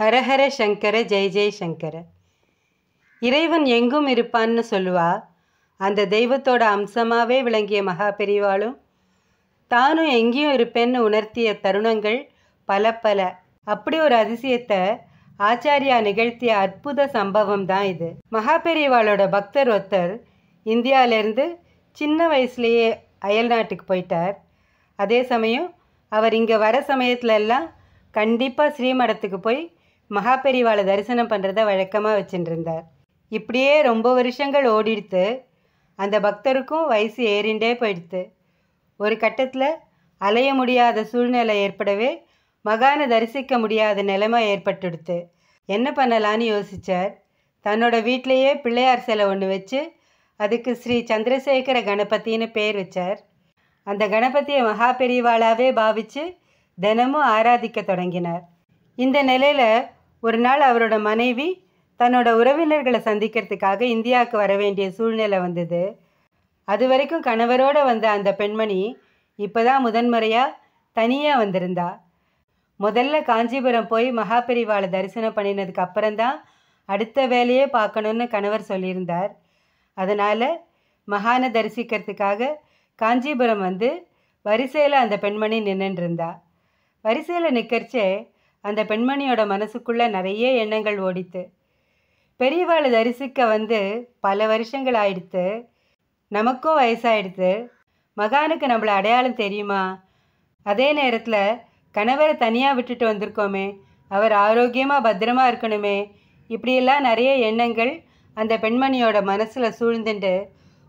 ஹரஹர சங்கர ஜெய் ஜெய் சங்கர இறைவன் எங்கும் இருப்பான்னு சொல்லுவா அந்த தெய்வத்தோட அம்சமாகவே விளங்கிய மகா பெரிவாளும் தானும் எங்கேயும் இருப்பேன்னு உணர்த்திய தருணங்கள் பல பல அப்படி ஒரு அதிசயத்தை ஆச்சாரியா நிகழ்த்திய அற்புத சம்பவம் தான் இது மகா பெரிவாளோட பக்தர் ஒருத்தர் இந்தியாவிலேருந்து சின்ன வயசுலேயே அயல் நாட்டுக்கு போயிட்டார் அதே சமயம் அவர் இங்கே வர சமயத்துல எல்லாம் கண்டிப்பாக ஸ்ரீமடத்துக்கு போய் மகாபெரிவாளை தரிசனம் பண்ணுறத வழக்கமாக வச்சுட்டுருந்தார் இப்படியே ரொம்ப வருஷங்கள் ஓடிடுத்து அந்த பக்தருக்கும் வயசு ஏறிண்டே போயிடுத்து ஒரு கட்டத்தில் அலைய முடியாத சூழ்நிலை ஏற்படவே மகானை தரிசிக்க முடியாத நிலைமை ஏற்பட்டுடுத்து என்ன பண்ணலான்னு யோசித்தார் தன்னோட வீட்டிலையே பிள்ளையார் சிலை ஒன்று வச்சு அதுக்கு ஸ்ரீ சந்திரசேகர கணபத்தின்னு பேர் வச்சார் அந்த கணபதியை மகா பெரியவாளாவே பாவித்து தினமும் ஆராதிக்க தொடங்கினார் இந்த நிலையில் ஒரு நாள் அவரோட மனைவி தன்னோட உறவினர்களை சந்திக்கிறதுக்காக இந்தியாவுக்கு வர வேண்டிய சூழ்நிலை வந்தது அது வரைக்கும் கணவரோடு வந்த அந்த பெண்மணி இப்போ தான் முதன்முறையாக தனியாக வந்திருந்தா முதல்ல காஞ்சிபுரம் போய் மகாபெரிவாளை தரிசனம் பண்ணினதுக்கு அப்புறம்தான் அடுத்த வேலையே பார்க்கணுன்னு கணவர் சொல்லியிருந்தார் அதனால் மகானை தரிசிக்கிறதுக்காக காஞ்சிபுரம் வந்து வரிசையில் அந்த பெண்மணி நின்றுருந்தா வரிசையில் நிற்கிறச்சே அந்த பெண்மணியோட மனசுக்குள்ளே நிறைய எண்ணங்கள் ஓடித்து பெரியவாளை தரிசிக்க வந்து பல வருஷங்கள் ஆயிடுத்து நமக்கும் வயசாயிடுத்து மகானுக்கு நம்மளை அடையாளம் தெரியுமா அதே நேரத்தில் கணவரை தனியாக விட்டுட்டு வந்திருக்கோமே அவர் ஆரோக்கியமாக பத்திரமா இருக்கணுமே இப்படியெல்லாம் நிறைய எண்ணங்கள் அந்த பெண்மணியோட மனசில் சூழ்ந்துட்டு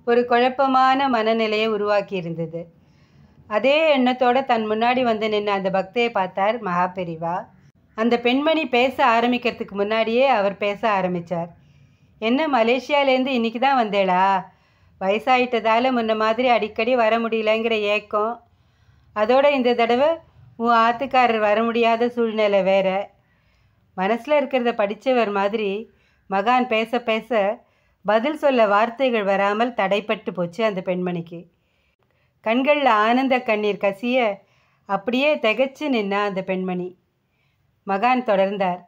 ஒரு குழப்பமான மனநிலையை உருவாக்கி இருந்தது அதே எண்ணத்தோடு தன் முன்னாடி வந்து நின்று அந்த பக்தையை பார்த்தார் மகாபெரிவா அந்த பெண்மணி பேச ஆரம்பிக்கிறதுக்கு முன்னாடியே அவர் பேச ஆரம்பித்தார் என்ன மலேசியாலேருந்து இன்றைக்கி தான் வந்தேளா வயசாயிட்டதால் முன்ன மாதிரி அடிக்கடி வர முடியலங்கிற ஏக்கம் அதோட இந்த தடவை உன் ஆத்துக்காரர் வர முடியாத சூழ்நிலை வேற மனசில் இருக்கிறத படித்தவர் மாதிரி மகான் பேச பேச பதில் சொல்ல வார்த்தைகள் வராமல் தடைப்பட்டு போச்சு அந்த பெண்மணிக்கு கண்களில் ஆனந்த கண்ணீர் கசிய அப்படியே திகச்சு நின்னா அந்த பெண்மணி மகான் தொடர்ந்தார்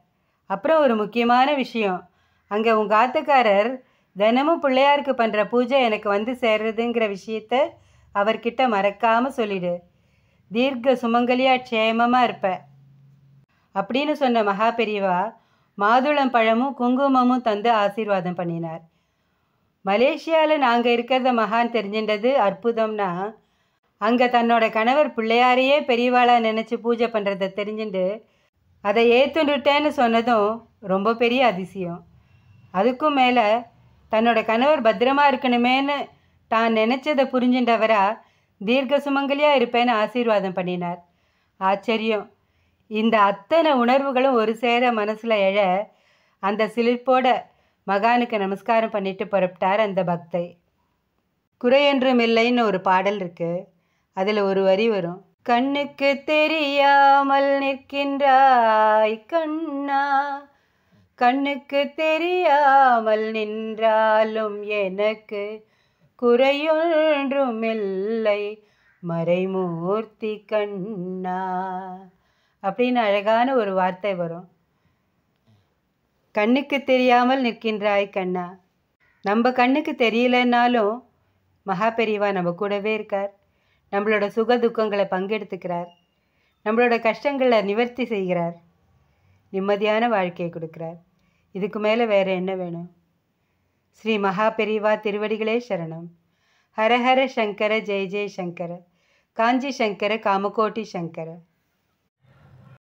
அப்புறம் ஒரு முக்கியமான விஷயம் அங்கே உங்கள் ஆத்துக்காரர் தினமும் பிள்ளையாருக்கு பண்ணுற பூஜை எனக்கு வந்து சேர்றதுங்கிற விஷயத்த அவர்கிட்ட மறக்காமல் சொல்லிடு தீர்க்க சுமங்கலியாக க்ஷேமமாக இருப்ப அப்படின்னு சொன்ன மகா பெரியவா மாதுளம் பழமும் குங்குமமும் தந்து ஆசீர்வாதம் பண்ணினார் மலேசியாவில் நாங்கள் இருக்கிறத மகான் தெரிஞ்சின்றது அற்புதம்னா அங்கே தன்னோட கணவர் பிள்ளையாரையே பெரியவாளாக நினச்சி பூஜை பண்ணுறத தெரிஞ்சுட்டு அதை ஏற்றுண்டுட்டேன்னு சொன்னதும் ரொம்ப பெரிய அதிசயம் அதுக்கும் மேலே தன்னோட கணவர் பத்திரமா இருக்கணுமேன்னு தான் நினச்சதை புரிஞ்சின்றவரா தீர்க்க சுமங்கலியாக இருப்பேன்னு ஆசீர்வாதம் பண்ணினார் ஆச்சரியம் இந்த அத்தனை உணர்வுகளும் ஒரு சேர மனசில் எழ அந்த சிலிர்ப்போட மகானுக்கு நமஸ்காரம் பண்ணிட்டு புறப்பட்டார் அந்த பக்தை குறையன்றும் இல்லைன்னு ஒரு பாடல் இருக்குது அதில் ஒரு வரி வரும் கண்ணுக்கு தெரியாமல் நிற்கின்றாய் கண்ணா கண்ணுக்கு தெரியாமல் நின்றாலும் எனக்கு குறையொன்றுமில்லை மறைமூர்த்தி கண்ணா அப்படின்னு அழகான ஒரு வார்த்தை வரும் கண்ணுக்கு தெரியாமல் நிற்கின்றாய் கண்ணா நம்ம கண்ணுக்கு தெரியலனாலும் மகா பெரியவா நம்ம கூடவே இருக்கார் நம்மளோட சுக துக்கங்களை பங்கெடுத்துக்கிறார் நம்மளோட கஷ்டங்களை நிவர்த்தி செய்கிறார் நிம்மதியான வாழ்க்கையை கொடுக்குறார் இதுக்கு மேலே வேறு என்ன வேணும் ஸ்ரீ மகா பெரிவா திருவடிகளே சரணம் ஹரஹர சங்கர ஜெய ஜெய சங்கர காஞ்சி சங்கர காமகோட்டி சங்கர